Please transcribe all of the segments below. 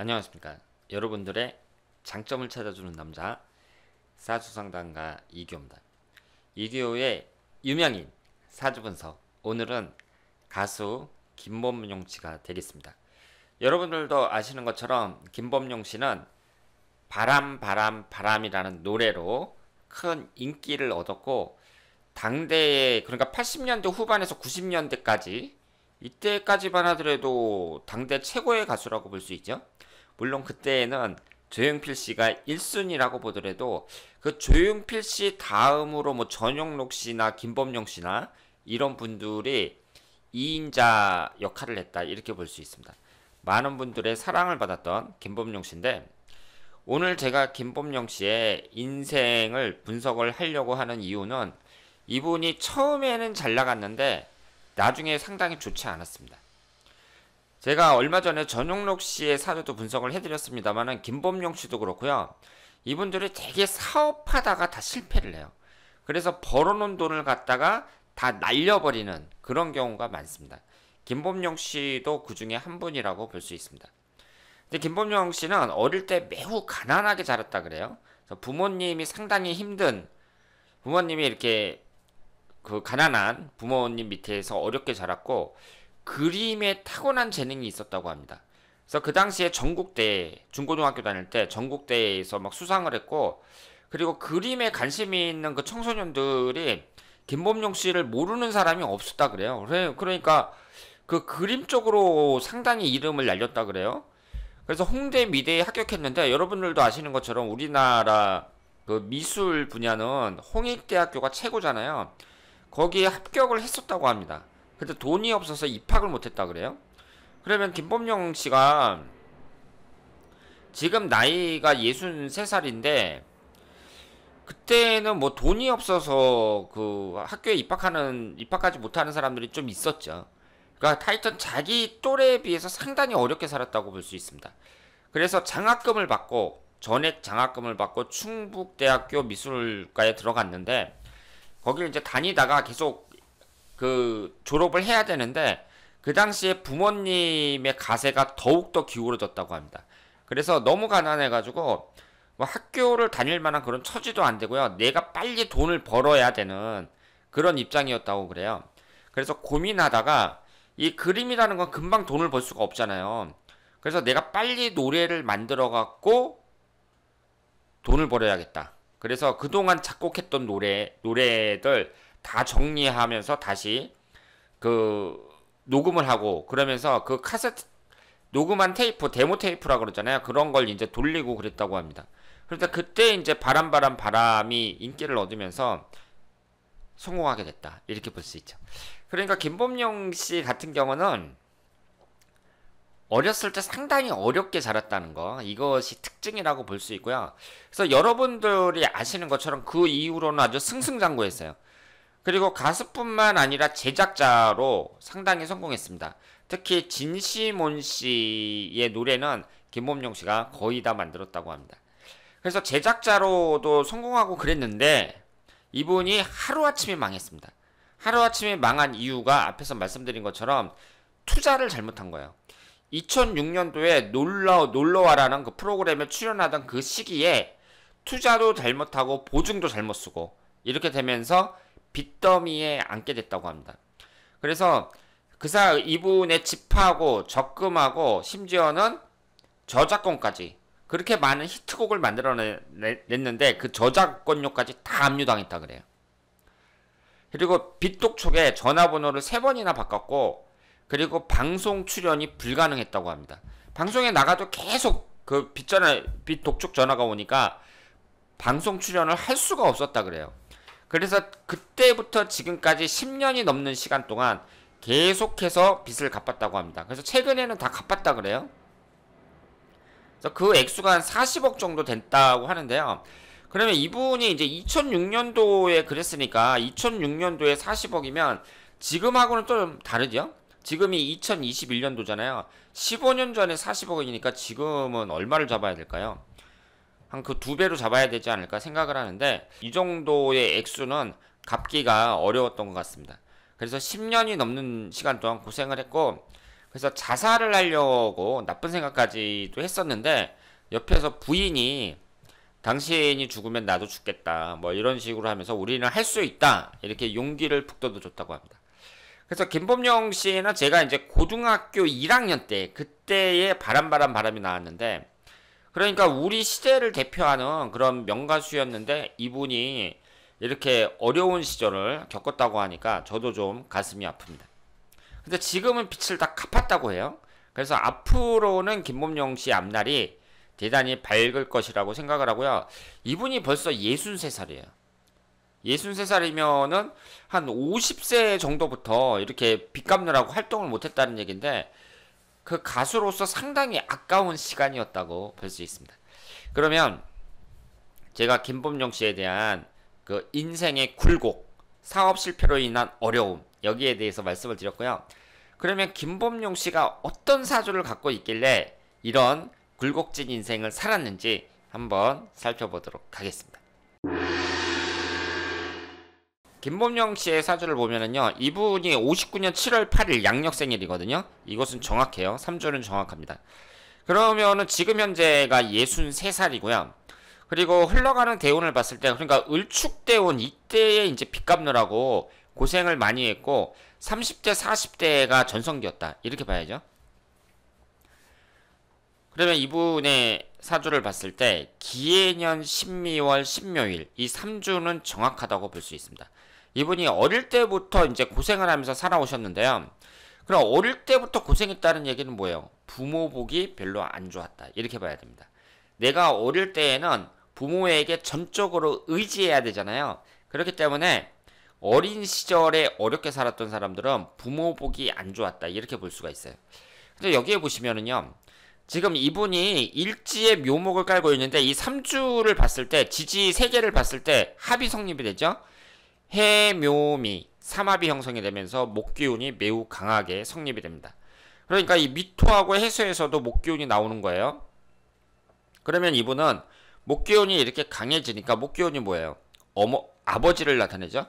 안녕하십니까. 여러분들의 장점을 찾아주는 남자 사주상담가 이규호입니다. 이규호의 유명인 사주분석 오늘은 가수 김범용 씨가 되겠습니다. 여러분들도 아시는 것처럼 김범용 씨는 바람 바람 바람이라는 노래로 큰 인기를 얻었고 당대에 그러니까 80년대 후반에서 90년대까지 이때까지만 하더라도 당대 최고의 가수라고 볼 수 있죠. 물론 그때에는 조용필 씨가 1순위라고 보더라도 그 조용필 씨 다음으로 뭐 전용록 씨나 김범용 씨나 이런 분들이 2인자 역할을 했다 이렇게 볼 수 있습니다. 많은 분들의 사랑을 받았던 김범용 씨인데 오늘 제가 김범용 씨의 인생을 분석을 하려고 하는 이유는 이분이 처음에는 잘 나갔는데 나중에 상당히 좋지 않았습니다. 제가 얼마 전에 전용록 씨의 사료도 분석을 해드렸습니다만은 김범용 씨도 그렇고요. 이분들이 되게 사업하다가 다 실패를 해요. 그래서 벌어놓은 돈을 갖다가 다 날려버리는 그런 경우가 많습니다. 김범용 씨도 그 중에 한 분이라고 볼 수 있습니다. 근데 김범용 씨는 어릴 때 매우 가난하게 자랐다 그래요. 부모님이 상당히 힘든 부모님이 이렇게 그 가난한 부모님 밑에서 어렵게 자랐고 그림에 타고난 재능이 있었다고 합니다. 그래서 그 당시에 전국대 중고등학교 다닐 때 전국대에서 막 수상을 했고 그리고 그림에 관심이 있는 그 청소년들이 김범용 씨를 모르는 사람이 없었다 그래요. 그러니까 그 그림 쪽으로 상당히 이름을 날렸다 그래요. 그래서 홍대 미대에 합격했는데 여러분들도 아시는 것처럼 우리나라 그 미술 분야는 홍익대학교가 최고잖아요. 거기에 합격을 했었다고 합니다. 그때 돈이 없어서 입학을 못했다 그래요? 그러면 김범용 씨가 지금 나이가 63살인데 그때는 뭐 돈이 없어서 그 학교에 입학하는 입학하지 못하는 사람들이 좀 있었죠. 그러니까 타이탄 자기 또래에 비해서 상당히 어렵게 살았다고 볼 수 있습니다. 그래서 장학금을 받고 전액 장학금을 받고 충북대학교 미술과에 들어갔는데 거기를 이제 다니다가 계속 그 졸업을 해야 되는데 그 당시에 부모님의 가세가 더욱더 기울어졌다고 합니다. 그래서 너무 가난해가지고 뭐 학교를 다닐 만한 그런 처지도 안 되고요. 내가 빨리 돈을 벌어야 되는 그런 입장이었다고 그래요. 그래서 고민하다가 이 그림이라는 건 금방 돈을 벌 수가 없잖아요. 그래서 내가 빨리 노래를 만들어 갖고 돈을 벌어야겠다. 그래서 그동안 작곡했던 노래, 노래들 다 정리하면서 다시 그 녹음을 하고 그러면서 그 카세트 녹음한 테이프 데모 테이프라 그러잖아요. 그런 걸 이제 돌리고 그랬다고 합니다. 그러다 그러니까 그때 이제 바람바람 바람이 인기를 얻으면서 성공하게 됐다. 이렇게 볼 수 있죠. 그러니까 김범용 씨 같은 경우는 어렸을 때 상당히 어렵게 자랐다는 거 이것이 특징이라고 볼 수 있고요. 그래서 여러분들이 아시는 것처럼 그 이후로는 아주 승승장구했어요. 그리고 가수뿐만 아니라 제작자로 상당히 성공했습니다. 특히 진시몬 씨의 노래는 김범용 씨가 거의 다 만들었다고 합니다. 그래서 제작자로도 성공하고 그랬는데 이분이 하루아침에 망했습니다. 하루아침에 망한 이유가 앞에서 말씀드린 것처럼 투자를 잘못한 거예요. 2006년도에 놀러, 놀러와라는 그 프로그램에 출연하던 그 시기에 투자도 잘못하고 보증도 잘못 쓰고 이렇게 되면서 빚더미에 앉게 됐다고 합니다. 그래서 그사 이분의 집하고 적금하고 심지어는 저작권까지 그렇게 많은 히트곡을 만들어냈는데 그 저작권료까지 다 압류당했다 그래요. 그리고 빚독촉에 전화번호를 세 번이나 바꿨고 그리고 방송 출연이 불가능했다고 합니다. 방송에 나가도 계속 그 빚전화 빚독촉 전화가 오니까 방송 출연을 할 수가 없었다 그래요. 그래서 그때부터 지금까지 10년이 넘는 시간 동안 계속해서 빚을 갚았다고 합니다. 그래서 최근에는 다 갚았다 그래요. 그래서 그 액수가 한 40억 정도 됐다고 하는데요. 그러면 이분이 이제 2006년도에 그랬으니까 2006년도에 40억이면 지금하고는 좀 다르죠? 지금이 2021년도잖아요. 15년 전에 40억이니까 지금은 얼마를 잡아야 될까요? 한그두 배로 잡아야 되지 않을까 생각을 하는데 이 정도의 액수는 갚기가 어려웠던 것 같습니다. 그래서 10년이 넘는 시간 동안 고생을 했고 그래서 자살을 하려고 나쁜 생각까지도 했었는데 옆에서 부인이 당신이 죽으면 나도 죽겠다 뭐 이런 식으로 하면서 우리는 할 수 있다 이렇게 용기를 북돋워 줬다고 합니다. 그래서 김범용 씨는 제가 이제 고등학교 1학년 때 그때의 바람바람 바람이 나왔는데 그러니까 우리 시대를 대표하는 그런 명가수였는데 이분이 이렇게 어려운 시절을 겪었다고 하니까 저도 좀 가슴이 아픕니다. 근데 지금은 빛을다 갚았다고 해요. 그래서 앞으로는 김범용 씨 앞날이 대단히 밝을 것이라고 생각을 하고요. 이분이 벌써 63살이에요. 63살이면은 한 50세 정도부터 이렇게 빚 갚느라고 활동을 못했다는 얘기인데 그 가수로서 상당히 아까운 시간이었다고 볼 수 있습니다. 그러면 제가 김범용 씨에 대한 그 인생의 굴곡, 사업 실패로 인한 어려움 여기에 대해서 말씀을 드렸고요. 그러면 김범용 씨가 어떤 사주를 갖고 있길래 이런 굴곡진 인생을 살았는지 한번 살펴보도록 하겠습니다. 김범영 씨의 사주를 보면은요, 이분이 59년 7월 8일 양력 생일이거든요. 이것은 정확해요. 3주는 정확합니다. 그러면은 지금 현재가 63살이고요. 그리고 흘러가는 대운을 봤을 때, 그러니까 을축대운 이때에 이제 빚 갚느라고 고생을 많이 했고, 30대, 40대가 전성기였다. 이렇게 봐야죠. 그러면 이분의 사주를 봤을 때 기해년 신미월 1 0묘일이 3주는 정확하다고 볼 수 있습니다. 이분이 어릴 때부터 이제 고생을 하면서 살아오셨는데요. 그럼 어릴 때부터 고생했다는 얘기는 뭐예요? 부모 복이 별로 안 좋았다. 이렇게 봐야 됩니다. 내가 어릴 때에는 부모에게 전적으로 의지해야 되잖아요. 그렇기 때문에 어린 시절에 어렵게 살았던 사람들은 부모 복이 안 좋았다. 이렇게 볼 수가 있어요. 근데 여기에 보시면은요. 지금 이분이 일지의 묘목을 깔고 있는데 이 3주를 봤을 때 지지 3개를 봤을 때 합이 성립이 되죠. 해묘미 삼합이 형성이 되면서 목기운이 매우 강하게 성립이 됩니다. 그러니까 이 미토하고 해수에서도 목기운이 나오는 거예요. 그러면 이분은 목기운이 이렇게 강해지니까 목기운이 뭐예요? 어머 아버지를 나타내죠.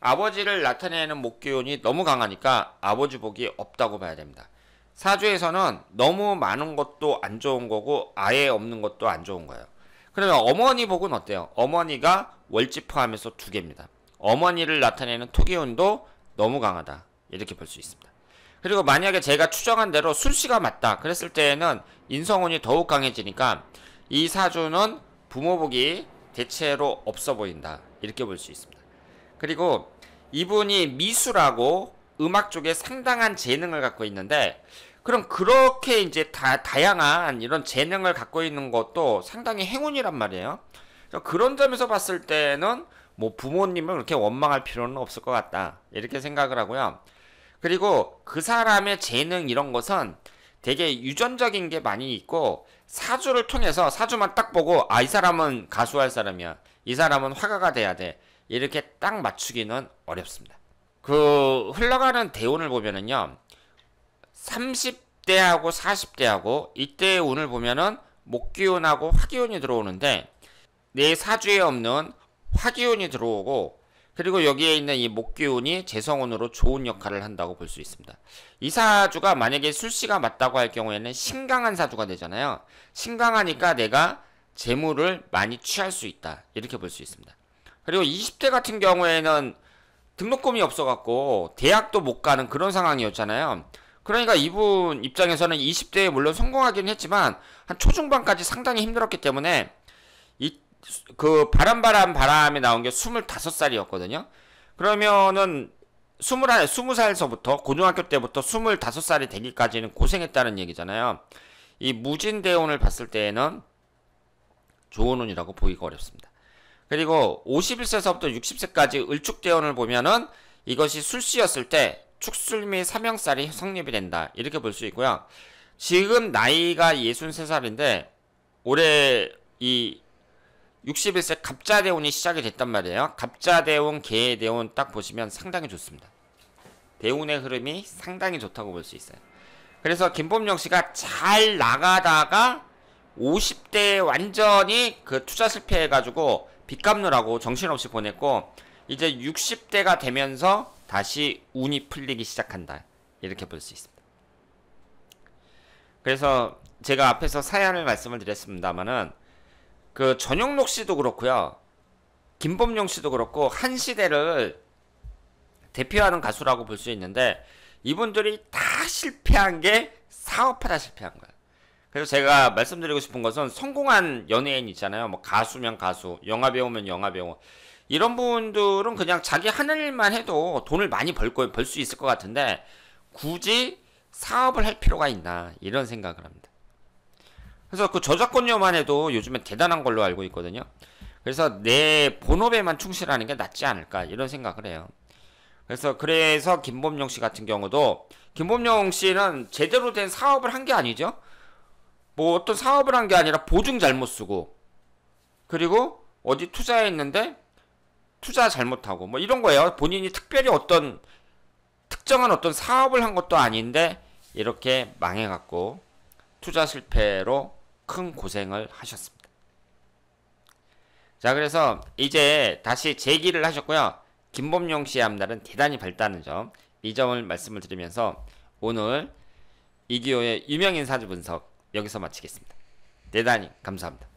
아버지를 나타내는 목기운이 너무 강하니까 아버지 복이 없다고 봐야 됩니다. 사주에서는 너무 많은 것도 안 좋은 거고 아예 없는 것도 안 좋은 거예요. 그러면 어머니 복은 어때요? 어머니가 월지 포함해서 두 개입니다. 어머니를 나타내는 토기운도 너무 강하다. 이렇게 볼 수 있습니다. 그리고 만약에 제가 추정한 대로 술씨가 맞다. 그랬을 때에는 인성운이 더욱 강해지니까 이 사주는 부모복이 대체로 없어 보인다. 이렇게 볼 수 있습니다. 그리고 이분이 미술하고 음악 쪽에 상당한 재능을 갖고 있는데 그럼 그렇게 이제 다, 다양한 이런 재능을 갖고 있는 것도 상당히 행운이란 말이에요. 그런 점에서 봤을 때는 뭐 부모님을 그렇게 원망할 필요는 없을 것 같다. 이렇게 생각을 하고요. 그리고 그 사람의 재능 이런 것은 되게 유전적인 게 많이 있고 사주를 통해서 사주만 딱 보고 아 이 사람은 가수할 사람이야. 이 사람은 화가가 돼야 돼. 이렇게 딱 맞추기는 어렵습니다. 그 흘러가는 대운을 보면은요. 30대하고 40대하고 이때의 운을 보면은 목기운하고 화기운이 들어오는데 내 사주에 없는 화기운이 들어오고 그리고 여기에 있는 이 목기운이 재성운으로 좋은 역할을 한다고 볼 수 있습니다. 이 사주가 만약에 술씨가 맞다고 할 경우에는 신강한 사주가 되잖아요. 신강하니까 내가 재물을 많이 취할 수 있다. 이렇게 볼 수 있습니다. 그리고 20대 같은 경우에는 등록금이 없어갖고 대학도 못 가는 그런 상황이었잖아요. 그러니까 이분 입장에서는 20대에 물론 성공하긴 했지만 한 초중반까지 상당히 힘들었기 때문에 이그 바람바람 바람에 나온 게 25살이었거든요. 그러면은 21, 20살서부터 고등학교 때부터 25살이 되기까지는 고생했다는 얘기잖아요. 이 무진대운을 봤을 때에는 좋은 운이라고 보기가 어렵습니다. 그리고 51세서부터 60세까지 을축대운을 보면은 이것이 술씨였을 때 축술 및 삼형살이 성립이 된다. 이렇게 볼 수 있고요. 지금 나이가 63살인데 올해 이 61세 갑자대운이 시작이 됐단 말이에요. 갑자대운, 개대운 딱 보시면 상당히 좋습니다. 대운의 흐름이 상당히 좋다고 볼 수 있어요. 그래서 김범용 씨가 잘 나가다가 50대에 완전히 그 투자 실패해가지고 빚 갚느라고 정신없이 보냈고 이제 60대가 되면서 다시 운이 풀리기 시작한다. 이렇게 볼 수 있습니다. 그래서 제가 앞에서 사연을 말씀을 드렸습니다만은 그 전영록 씨도 그렇고요. 김범용 씨도 그렇고 한 시대를 대표하는 가수라고 볼 수 있는데 이분들이 다 실패한 게 사업하다 실패한 거예요. 그래서 제가 말씀드리고 싶은 것은 성공한 연예인 있잖아요. 뭐 가수면 가수, 영화 배우면 영화 배우. 이런 분들은 그냥 자기 하는 일만 해도 돈을 많이 벌 거, 벌 수 있을 것 같은데 굳이 사업을 할 필요가 있나 이런 생각을 합니다. 그래서 그 저작권료만 해도 요즘에 대단한 걸로 알고 있거든요. 그래서 내 본업에만 충실하는 게 낫지 않을까 이런 생각을 해요. 그래서 그래서 김범용 씨 같은 경우도 김범용 씨는 제대로 된 사업을 한 게 아니죠. 뭐 어떤 사업을 한 게 아니라 보증 잘못 쓰고 그리고 어디 투자했는데 투자 잘못하고 뭐 이런 거예요. 본인이 특별히 어떤 특정한 어떤 사업을 한 것도 아닌데 이렇게 망해갖고 투자 실패로 큰 고생을 하셨습니다. 자 그래서 이제 다시 재기를 하셨고요. 김범용 씨의 앞날은 대단히 밝다는 점이 점을 말씀을 드리면서 오늘 이기호의 유명인 사주 분석 여기서 마치겠습니다. 대단히 감사합니다.